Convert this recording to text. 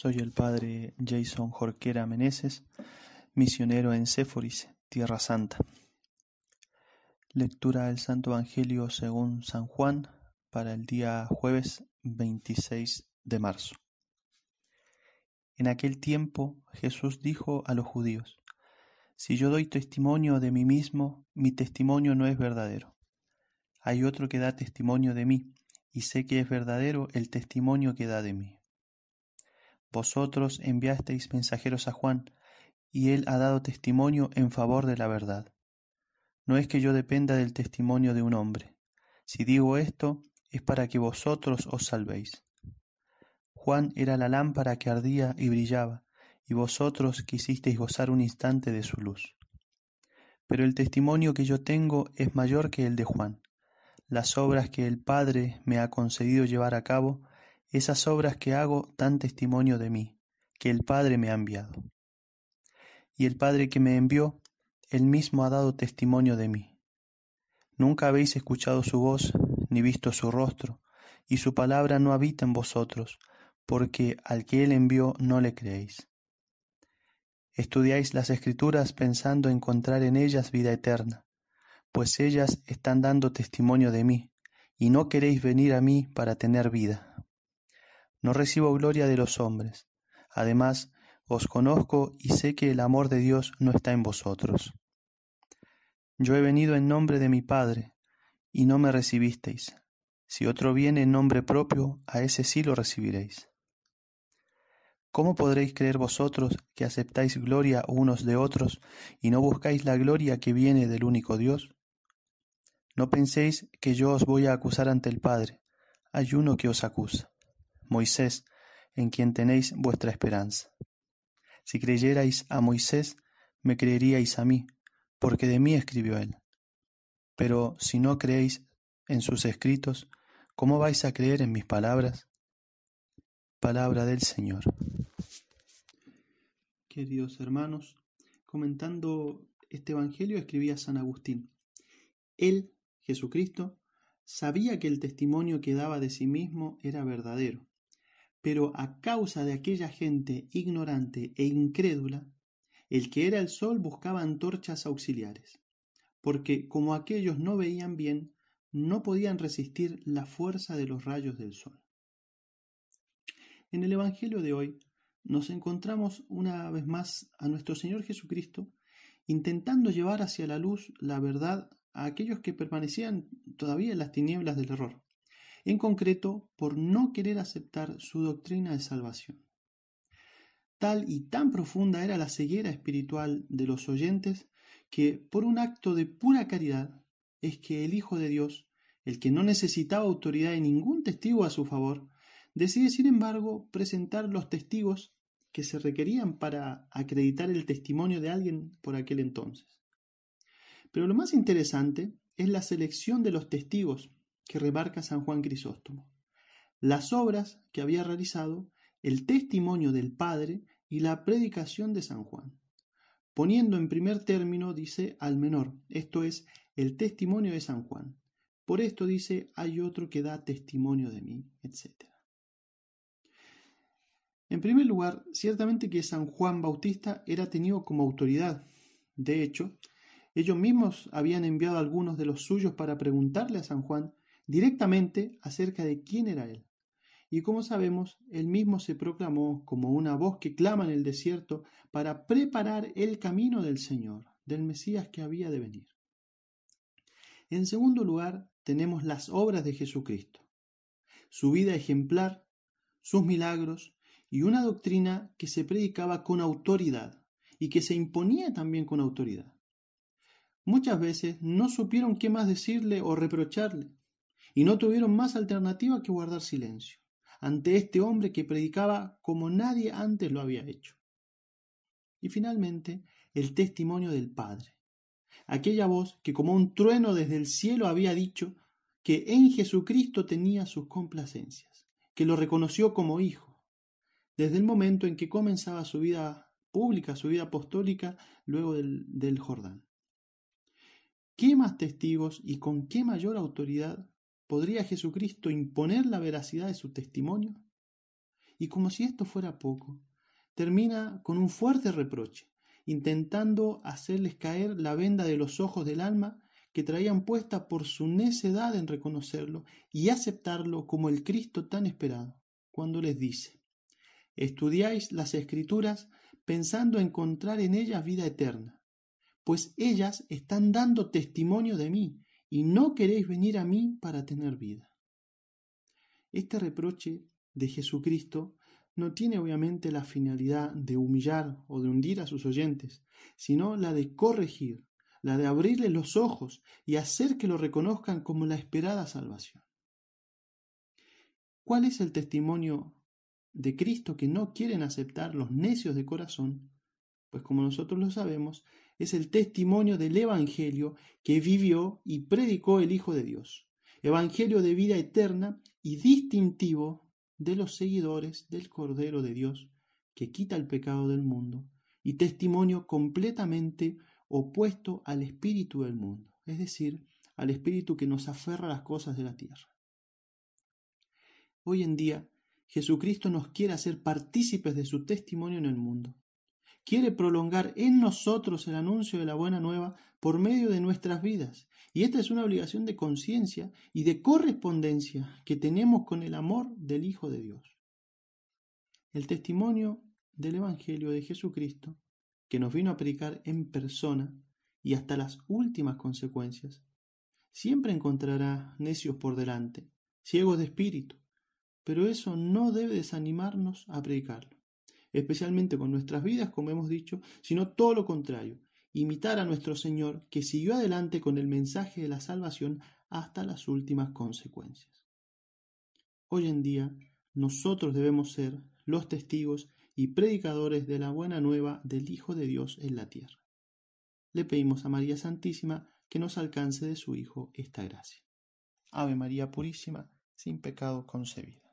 Soy el padre Jason Jorquera Meneses, misionero en Séforis, Tierra Santa. Lectura del Santo Evangelio según San Juan para el día jueves 26 de marzo. En aquel tiempo Jesús dijo a los judíos, Si yo doy testimonio de mí mismo, mi testimonio no es verdadero. Hay otro que da testimonio de mí, y sé que es verdadero el testimonio que da de mí. Vosotros enviasteis mensajeros a Juan, y él ha dado testimonio en favor de la verdad. No es que yo dependa del testimonio de un hombre. Si digo esto, es para que vosotros os salvéis. Juan era la lámpara que ardía y brillaba, y vosotros quisisteis gozar un instante de su luz. Pero el testimonio que yo tengo es mayor que el de Juan. Las obras que el Padre me ha concedido llevar a cabo esas obras que hago dan testimonio de mí, que el Padre me ha enviado. Y el Padre que me envió, él mismo ha dado testimonio de mí. Nunca habéis escuchado su voz, ni visto su rostro, y su palabra no habita en vosotros, porque al que él envió no le creéis. Estudiáis las escrituras pensando encontrar en ellas vida eterna, pues ellas están dando testimonio de mí, y no queréis venir a mí para tener vida no recibo gloria de los hombres. Además, os conozco y sé que el amor de Dios no está en vosotros. Yo he venido en nombre de mi Padre, y no me recibisteis. Si otro viene en nombre propio, a ese sí lo recibiréis. ¿Cómo podréis creer vosotros que aceptáis gloria unos de otros y no buscáis la gloria que viene del único Dios? No penséis que yo os voy a acusar ante el Padre. Hay uno que os acusa, Moisés, en quien tenéis vuestra esperanza. Si creyerais a Moisés, me creeríais a mí, porque de mí escribió él. Pero si no creéis en sus escritos, ¿cómo vais a creer en mis palabras? Palabra del Señor. Queridos hermanos, comentando este Evangelio escribía San Agustín. Él, Jesucristo, sabía que el testimonio que daba de sí mismo era verdadero pero a causa de aquella gente ignorante e incrédula, el que era el sol buscaba antorchas auxiliares, porque como aquellos no veían bien, no podían resistir la fuerza de los rayos del sol. En el Evangelio de hoy nos encontramos una vez más a nuestro Señor Jesucristo intentando llevar hacia la luz la verdad a aquellos que permanecían todavía en las tinieblas del error en concreto por no querer aceptar su doctrina de salvación. Tal y tan profunda era la ceguera espiritual de los oyentes que, por un acto de pura caridad, es que el Hijo de Dios, el que no necesitaba autoridad de ningún testigo a su favor, decide sin embargo presentar los testigos que se requerían para acreditar el testimonio de alguien por aquel entonces. Pero lo más interesante es la selección de los testigos que remarca San Juan Crisóstomo, las obras que había realizado, el testimonio del Padre y la predicación de San Juan, poniendo en primer término, dice, al menor, esto es, el testimonio de San Juan. Por esto dice, hay otro que da testimonio de mí, etc. En primer lugar, ciertamente que San Juan Bautista era tenido como autoridad. De hecho, ellos mismos habían enviado algunos de los suyos para preguntarle a San Juan directamente acerca de quién era Él. Y como sabemos, Él mismo se proclamó como una voz que clama en el desierto para preparar el camino del Señor, del Mesías que había de venir. En segundo lugar, tenemos las obras de Jesucristo, su vida ejemplar, sus milagros y una doctrina que se predicaba con autoridad y que se imponía también con autoridad. Muchas veces no supieron qué más decirle o reprocharle, y no tuvieron más alternativa que guardar silencio ante este hombre que predicaba como nadie antes lo había hecho. Y finalmente, el testimonio del Padre, aquella voz que como un trueno desde el cielo había dicho que en Jesucristo tenía sus complacencias, que lo reconoció como hijo. Desde el momento en que comenzaba su vida pública, su vida apostólica, luego del, del Jordán. ¿Qué más testigos y con qué mayor autoridad ¿Podría Jesucristo imponer la veracidad de su testimonio? Y como si esto fuera poco, termina con un fuerte reproche, intentando hacerles caer la venda de los ojos del alma que traían puesta por su necedad en reconocerlo y aceptarlo como el Cristo tan esperado, cuando les dice, estudiáis las escrituras pensando encontrar en ellas vida eterna, pues ellas están dando testimonio de mí, y no queréis venir a mí para tener vida. Este reproche de Jesucristo no tiene obviamente la finalidad de humillar o de hundir a sus oyentes, sino la de corregir, la de abrirles los ojos y hacer que lo reconozcan como la esperada salvación. ¿Cuál es el testimonio de Cristo que no quieren aceptar los necios de corazón? Pues como nosotros lo sabemos, es el testimonio del Evangelio que vivió y predicó el Hijo de Dios. Evangelio de vida eterna y distintivo de los seguidores del Cordero de Dios que quita el pecado del mundo y testimonio completamente opuesto al espíritu del mundo, es decir, al espíritu que nos aferra a las cosas de la tierra. Hoy en día, Jesucristo nos quiere hacer partícipes de su testimonio en el mundo quiere prolongar en nosotros el anuncio de la buena nueva por medio de nuestras vidas. Y esta es una obligación de conciencia y de correspondencia que tenemos con el amor del Hijo de Dios. El testimonio del Evangelio de Jesucristo, que nos vino a predicar en persona y hasta las últimas consecuencias, siempre encontrará necios por delante, ciegos de espíritu, pero eso no debe desanimarnos a predicarlo especialmente con nuestras vidas, como hemos dicho, sino todo lo contrario, imitar a nuestro Señor, que siguió adelante con el mensaje de la salvación hasta las últimas consecuencias. Hoy en día, nosotros debemos ser los testigos y predicadores de la buena nueva del Hijo de Dios en la tierra. Le pedimos a María Santísima que nos alcance de su Hijo esta gracia. Ave María Purísima, sin pecado concebida.